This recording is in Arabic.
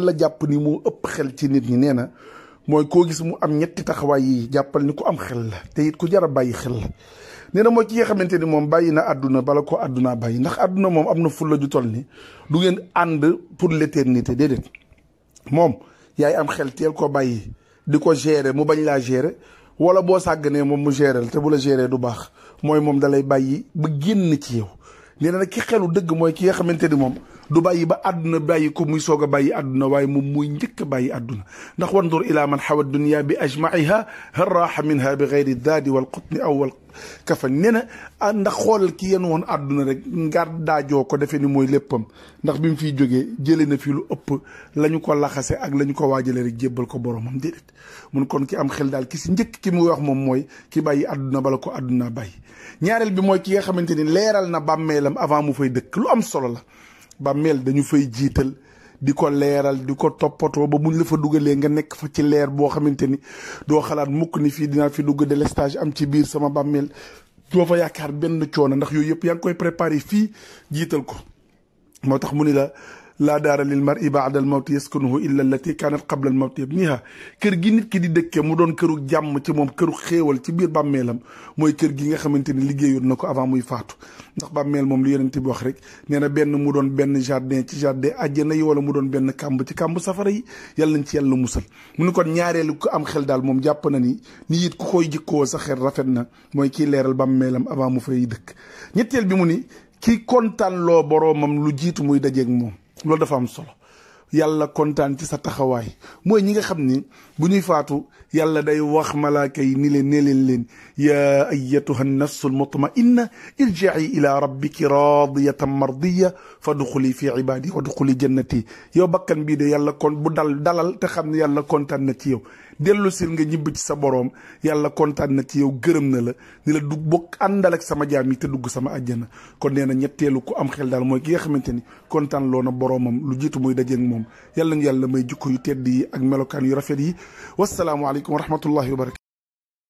la jàpp ni moo ëpp xel ci nit ñi nee na mooy koo gis mu am ñetti taxawaay yi jàppal ni ku am xel la te it ku jar a bàyyi xel la nee na mooy ki nga xamante ni moom bàyyi na àdduna bala ko àdduna bàyyi ndax àdduna moom am na fulla ju toll ni du ngeen ànd pour l'éternité déedéet moom yaay am xel teel koo bàyyi di ko gérer mu bañ laa gérer wala boo sàgganee moom mu gérer te bu la gérer du baax mooy moom dalay bàyyi ba génn ci yow nee na nag ki xelu dëgg mooy ki nga xamante ni moom du bàyyi ba aduna bàyyi ko muy soga bàyyi aduna way mom muy ndik bàyyi aduna ndax wandur ila man xawa dunya bi ajmaiha hal raaxa minha bi gayri dadi wal qutni aw wal kafan nena na ndax xoolal ki yen won aduna rek ngar daajoo ko defeni moy léppam ndax bim fi joge jele na fi lu upp lañu ko laxase ak lañu ko waajalee rek jebal ko boromam dedet mun kon ki am xel dal ki si njëkk ki muy wax mom moy ki bàyyi aduna bala ko aduna bàyyi ñaarel bi moy ki nga xamanteni leral na bammelam avant mu fay dëkk lu am solo la bàmmeel dañu fay jiital di ko leeral di ko toppatoo ba buñ la fa dugalee nga nekk fa ci leer boo xamante ni doo xalaat mukk ni fii dinaa fi dugg délestage am ci biir sama bàmmeel doo fa yaakaar benn coono ndax yooyu yëpp yaa ngi koy préparé fii jiital ko moo tax mu ni la لا دار للمرء بعد الموت يسكنه الا التي كانت قبل الموت يبنيها كير جي نيت كي دي دكه مو دون كيرو جام تي موم كيرو خيوال تي بير باميلام موي كير جيغا خامتيني ليغييور نكو افان موي فاتو ناخ باميل موم لي يونتي بوخ ريك نينا بن مو دون بن جاردين تي جاردين اجينا يي ولا مو دون بن كامب تي كامب سفر يي يال نتي يال موسل مو نكون نياريل كو ام خيل دال موم جابنا ني نييت كو خوي جيكو سا خير رافتنا موي كي ليرال باميلام افان مو فاي دك نيتيل بي مو كي كونتان لو بروم موم لو جيت موي داجيك موم lo dafa am solo yàlla contane ci sa taxaway moy ñi nga xamni bu ñuy faatu yàlla day wax malaaka yi ni le ne leen leen ayyatuha an nafsu mutma'inna irji'i ila rabbiki radiyatan mardiya fadkhuli fi ibadi wa duxuli jannati yow bakkan bi de yàlla kon bu dal dalal te xamni yàlla contane na ci yow dellu sil nga ñibb ci sa boroom yàlla kontaan na ci yow gërëm na la ni la dugg bokk àndal ak sama jaam yi te dugg sama àjjana kon nee na ñetteelu ko am xel daal mooy ki nga xamante ni kontaan loo na boroomam lu jiitu mooy dajeeg moom yàlla ñu yàlla may jukko yu tedd yi ak melokaan yu rafet yi wasalaamualeykum wa rahmatullahi wa barakatu